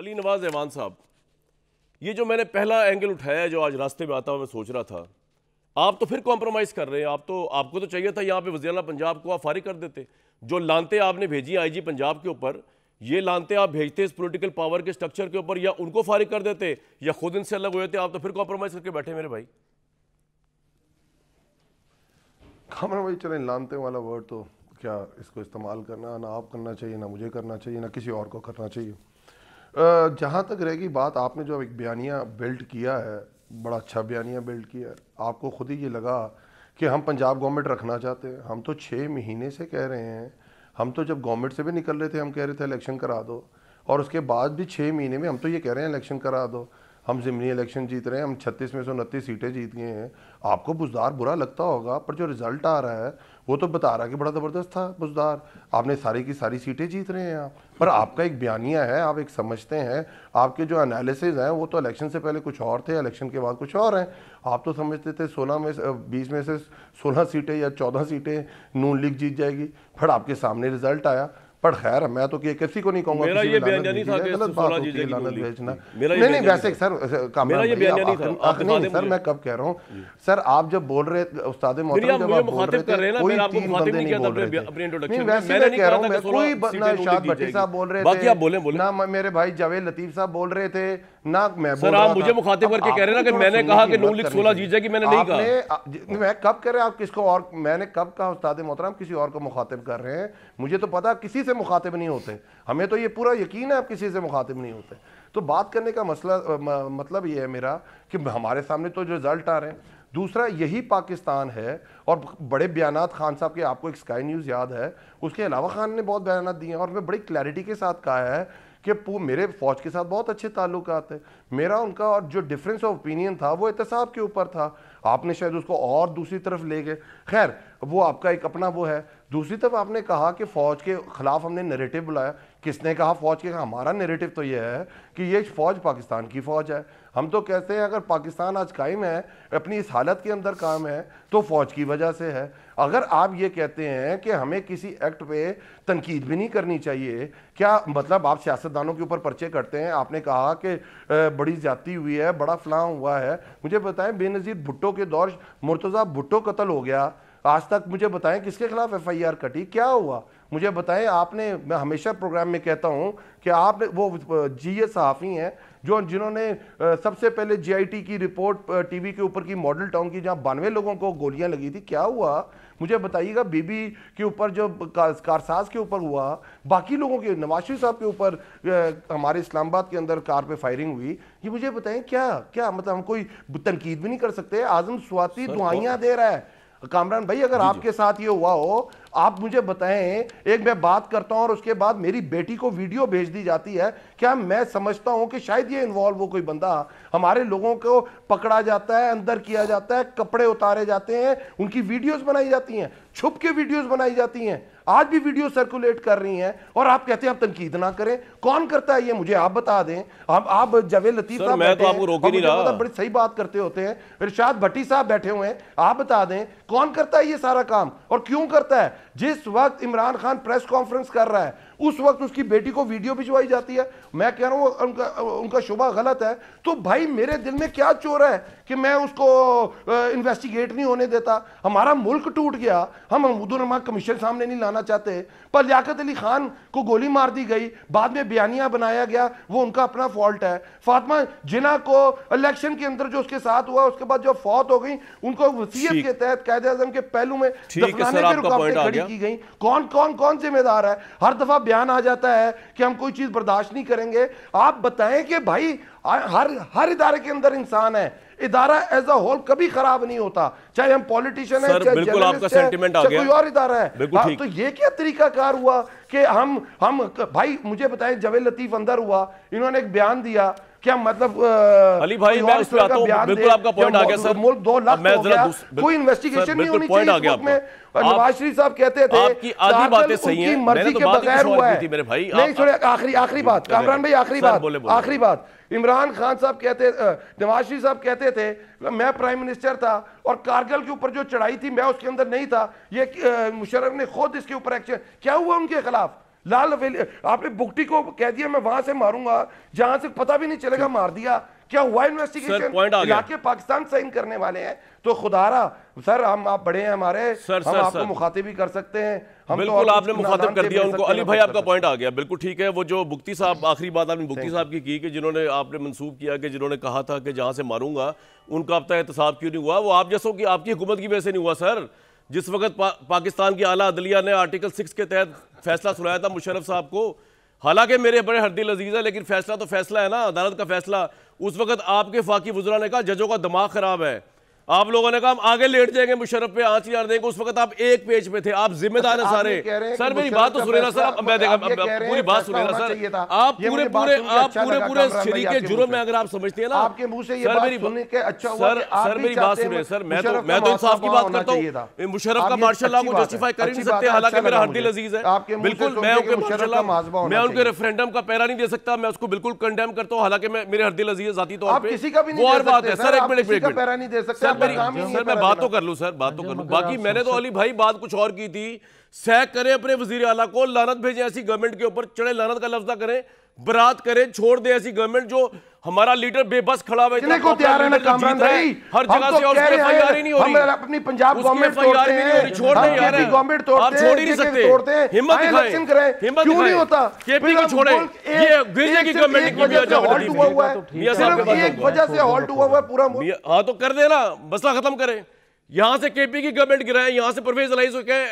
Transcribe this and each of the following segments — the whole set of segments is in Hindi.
अली नवाज रहमान साहब ये जो मैंने पहला एंगल उठाया जो आज रास्ते में आता हुआ मैं सोच रहा था आप तो फिर कॉम्प्रोमाइज़ कर रहे हैं आप तो आपको तो चाहिए था यहाँ पे वजी पंजाब को आप फारिग कर देते जो लानते आपने भेजी आईजी पंजाब के ऊपर ये लानते आप भेजते इस पॉलिटिकल पावर के स्ट्रक्चर के ऊपर या उनको फारिग कर देते या खुद इनसे अलग हुए थे आप तो फिर कॉम्प्रोमाइज़ करके बैठे मेरे भाई कॉम्प्रोमाइज चले लानते वाला वर्ड तो क्या इसको इस्तेमाल करना ना आप करना चाहिए ना मुझे करना चाहिए ना किसी और को करना चाहिए जहाँ तक रहेगी बात आपने जो एक बयानिया बिल्ड किया है बड़ा अच्छा बयानिया बिल्ड किया है आपको खुद ही ये लगा कि हम पंजाब गवर्नमेंट रखना चाहते हैं हम तो छः महीने से कह रहे हैं हम तो जब गवर्नमेंट से भी निकल रहे थे हम कह रहे थे इलेक्शन करा दो और उसके बाद भी छः महीने में हम तो ये कह रहे हैं इलेक्शन करा दो हम जिमनी इलेक्शन जीत रहे हैं हम छत्तीस में से उनतीस सीटें जीत गए हैं आपको बुजदार बुरा लगता होगा पर जो रिज़ल्ट आ रहा है वो तो बता रहा है कि बड़ा ज़बरदस्त था बुजदार आपने सारी की सारी सीटें जीत रहे हैं आप पर आपका एक बयानिया है आप एक समझते हैं आपके जो एनालिसिस हैं वो तो इलेक्शन से पहले कुछ और थे इलेक्शन के बाद कुछ और हैं आप तो समझते थे सोलह में बीस में से सोलह सीटें या चौदह सीटें नून लीग जीत जाएगी फिर आपके सामने रिज़ल्ट आया पर खैर मैं तो कि किसी को नहीं कहूंगा मेरा ये बयान नहीं था कि मतलब भेजना नहीं नहीं वैसे सर मेरा ये बयान नहीं था सर मैं कब कह रहा हूँ सर आप जब बोल रहे उस्ताद मोहतरम जब आप बोल रहे थे नहीं कह रहा कोई ना भट्टी साहब बोल रहे थे बोले ना मेरे भाई जावेद लतीफ साहब बोल रहे थे ना मैं सर आप मुझे मुखातिब करके कह रहे ना कि मैंने कहा कि नूलिक सोलह जीत जाएगी मैंने नहीं कहा मैं कब कह रहे हैं आप किसको और मैंने कब कहा उस्ताद मोहतरम किसी और को मुखातिब कर रहे हैं मुझे तो पता किसी से मुखातिब नहीं होते हमें तो ये पूरा यकीन है आप किसी से मुखातिब नहीं होते तो बात करने का मसला मतलब ये है मेरा कि हमारे सामने तो रिज़ल्ट आ रहे हैं दूसरा यही पाकिस्तान है और बड़े बयान खान साहब के आपको एक स्काई न्यूज़ याद है उसके अलावा खान ने बहुत बयान दिए हैं और उन्होंने बड़ी क्लैरिटी के साथ कहा है कि मेरे फौज के साथ बहुत अच्छे ताल्लुक हैं मेरा उनका और जो डिफरेंस ऑफ ओपिनियन था वो एहतसाब के ऊपर था आपने शायद उसको और दूसरी तरफ ले गए खैर वो आपका एक अपना वो है दूसरी तरफ आपने कहा कि फौज के खिलाफ हमने नरेटिव बुलाया किसने कहा फौज के हमारा नरेटिव तो यह है कि ये फौज पाकिस्तान की फौज है हम तो कहते हैं अगर पाकिस्तान आज कायम है अपनी इस हालत के अंदर काम है तो फौज की वजह से है अगर आप ये कहते हैं कि हमें किसी एक्ट पे तनकीद भी नहीं करनी चाहिए क्या मतलब आप सियासतदानों के ऊपर पर्चे करते हैं आपने कहा कि बड़ी ज्यादा हुई है बड़ा फलां हुआ है मुझे बताएं बेनज़ीर भुट्टो के दौर मुर्तज़ा भुट्टो कत्ल हो गया आज तक मुझे बताएं किसके खिलाफ आर कटी क्या हुआ मुझे बताएं आपने मैं हमेशा प्रोग्राम में कहता हूं कि आप वो जी ए सहाफ़ी हैं जो जिन्होंने सबसे पहले जीआईटी की रिपोर्ट टीवी के ऊपर की मॉडल टाउन की जहां बानवे लोगों को गोलियां लगी थी क्या हुआ मुझे बताइएगा बीबी के ऊपर जो कारसाज के ऊपर हुआ बाकी लोगों के नवाज शरीफ साहब के ऊपर हमारे इस्लामाबाद के अंदर कार पे फायरिंग हुई ये मुझे बताएं क्या क्या मतलब हम कोई तनकीद भी नहीं कर सकते आजम स्वाति दुआइयाँ दे रहा है कामरान भाई अगर आपके साथ ये हुआ हो आप मुझे बताएं एक मैं बात करता हूं और उसके बाद मेरी बेटी को वीडियो भेज दी जाती है क्या मैं समझता हूं कि शायद ये इन्वॉल्व हो कोई बंदा हमारे लोगों को पकड़ा जाता है अंदर किया जाता है कपड़े उतारे जाते हैं उनकी वीडियोस बनाई जाती हैं छुप के वीडियोस बनाई जाती हैं आज भी वीडियो सर्कुलेट कर रही हैं और आप कहते हैं आप तनकीद ना करें कौन करता है ये मुझे आप बता दें आप, आप जवेद लतीफ साहब मैं तो आपको रोक नहीं रहा मतलब बड़ी सही बात करते होते हैं इरशाद भट्टी साहब बैठे हुए हैं आप बता दें कौन करता है ये सारा काम और क्यों करता है जिस वक्त इमरान खान प्रेस कॉन्फ्रेंस कर रहा है उस वक्त उसकी बेटी को वीडियो भिजवाई जाती है मैं कह रहा हूँ उनका उनका शुभा गलत है तो भाई मेरे दिल में क्या चोर है कि मैं उसको इन्वेस्टिगेट नहीं होने देता हमारा मुल्क टूट गया हम महमूदुलरमा कमीशन सामने नहीं लाना चाहते पर लियात अली खान को गोली मार दी गई बाद में बयानिया बनाया गया वो उनका अपना फॉल्ट है फातमा जिना को इलेक्शन के अंदर जो उसके साथ हुआ उसके बाद जो फौत हो गई उनको वसीयत के तहत कैद अजम के पहलू में दफनाने रुकावटें खड़ी की गई कौन कौन कौन जिम्मेदार है हर दफा बयान आ जाता है कि हम कोई चीज़ बर्दाश्त नहीं करेंगे आप बताएं कि भाई हर हर इदारे के अंदर इंसान है इदारा एज अ होल कभी खराब नहीं होता चाहे हम पॉलिटिशियन है चाहे बिल्कुल आपका सेंटीमेंट आ गया कोई और इदारा है हाँ, तो ये क्या तरीका कार हुआ कि हम हम भाई मुझे बताएं जवेद लतीफ अंदर हुआ इन्होंने एक बयान दिया क्या मतलब अली भाई मैं इस पे आता हूं बिल्कुल आपका पॉइंट आ गया सर मुल्क दो लाख मैं जरा कोई इन्वेस्टिगेशन नहीं होनी चाहिए इसमें नवाज शरीफ साहब कहते थे आपकी आधी बातें सही हैं मैंने तो मर्जी के बगैर हुआ थी मेरे भाई नहीं छोड़े आखिरी आखिरी बात कामरान भाई आखिरी बात आखिरी बात इमरान खान साहब कहते नवाज शरीफ साहब कहते थे मैं प्राइम मिनिस्टर था और कारगिल के ऊपर जो चढ़ाई थी मैं उसके अंदर नहीं था ये मुशर्रफ ने खुद इसके ऊपर एक्शन क्या हुआ उनके खिलाफ लाल हवेली आपने बुकटी को कह दिया मैं वहां से मारूंगा जहां से पता भी नहीं चलेगा मार दिया क्या हुआ इन्वेस्टिगेशन इलाके पाकिस्तान साइन करने वाले हैं तो खुदारा सर हम आप बड़े हैं हमारे सर, हम सर, आपको मुखातिब भी कर सकते हैं हम तो बिल्कुल तो आपने मुखातिब कर दिया उनको अली भाई आपका पॉइंट आ गया बिल्कुल ठीक है वो जो बुक्ति साहब आखिरी बात आपने बुक्ति साहब की की कि जिन्होंने आपने मंसूब किया कि जिन्होंने कहा था कि जहां से मारूंगा उनका अब तक तो एहतसाब क्यों नहीं हुआ वो आप जैसों की आपकी हुकूमत की वजह से नहीं हुआ सर जिस वक्त पा, पाकिस्तान की आला अदलिया ने आर्टिकल सिक्स के तहत फैसला सुनाया था मुशरफ साहब को हालांकि मेरे बड़े हरदिल अजीज़ है लेकिन फैसला तो फैसला है ना अदालत का फैसला उस वक्त आपके फाकी वजरा ने कहा जजों का दिमाग ख़राब है आप लोगों ने कहा हम आगे लेट जाएंगे मुशरफ पे आंच यार देंगे उस वक्त आप एक पेज पे थे आप जिम्मेदार हैं अच्छा, सारे सर मेरी बात तो सुने ना सर मैं देखा पूरी बात अच्छा सुने ना सर आप पूरे पूरे आप अच्छा पूरे पूरे के जुर्म में अगर आप समझते हैं ना आपके मुंह से सर मेरी सर सर मेरी बात सुने सर मैं तो मैं तो इंसाफ की बात करता हूँ मुशरफ का मार्शल लॉ को जस्टिफाई कर ही नहीं सकते हालांकि मेरा हड्डी लजीज है बिल्कुल मैं उनके मार्शल लॉ मैं उनके रेफरेंडम का पैरा नहीं दे सकता मैं उसको बिल्कुल कंडेम करता हूँ हालांकि मेरे हड्डी लजीज आती तो किसी का भी नहीं बात है सर एक मिनट पैरा नहीं दे सकता मेरी सर मैं बात तो कर लूँ सर बात तो कर लूँ बाकी मैंने तो अली भाई बात कुछ और की थी सह करें अपने वजीर अला को लानत भेजें ऐसी गवर्नमेंट के ऊपर चढ़े लानत का लफ्जा करें बरात करें छोड़ दें ऐसी गवर्नमेंट जो हमारा लीडर बेबस खड़ा हुआ को तैयार है कामरान भाई हर जगह तो से और तैयारी नहीं हो रही अपनी पंजाब गवर्नमेंट तोड़ते हैं छोड़ नहीं यार गवर्नमेंट तोड़ते हैं छोड़ ही नहीं सकते तोड़ते हैं हिम्मत दिखाएं हिम्मत क्यों नहीं होता केपी को छोड़े ये की गवर्नमेंट की वजह से हॉल्ट हुआ हुआ है सिर्फ एक वजह से हॉल्ट हुआ हुआ है पूरा हां तो कर देना मसला खत्म करें यहां से केपी की गवर्नमेंट गिराए यहां से परवेज हो के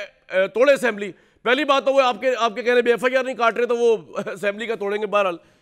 तोड़े असेंबली पहली बात तो वो आपके आपके कहने पे एफ आई आर नहीं काट रहे तो वो असेंबली का तोड़ेंगे बहरहाल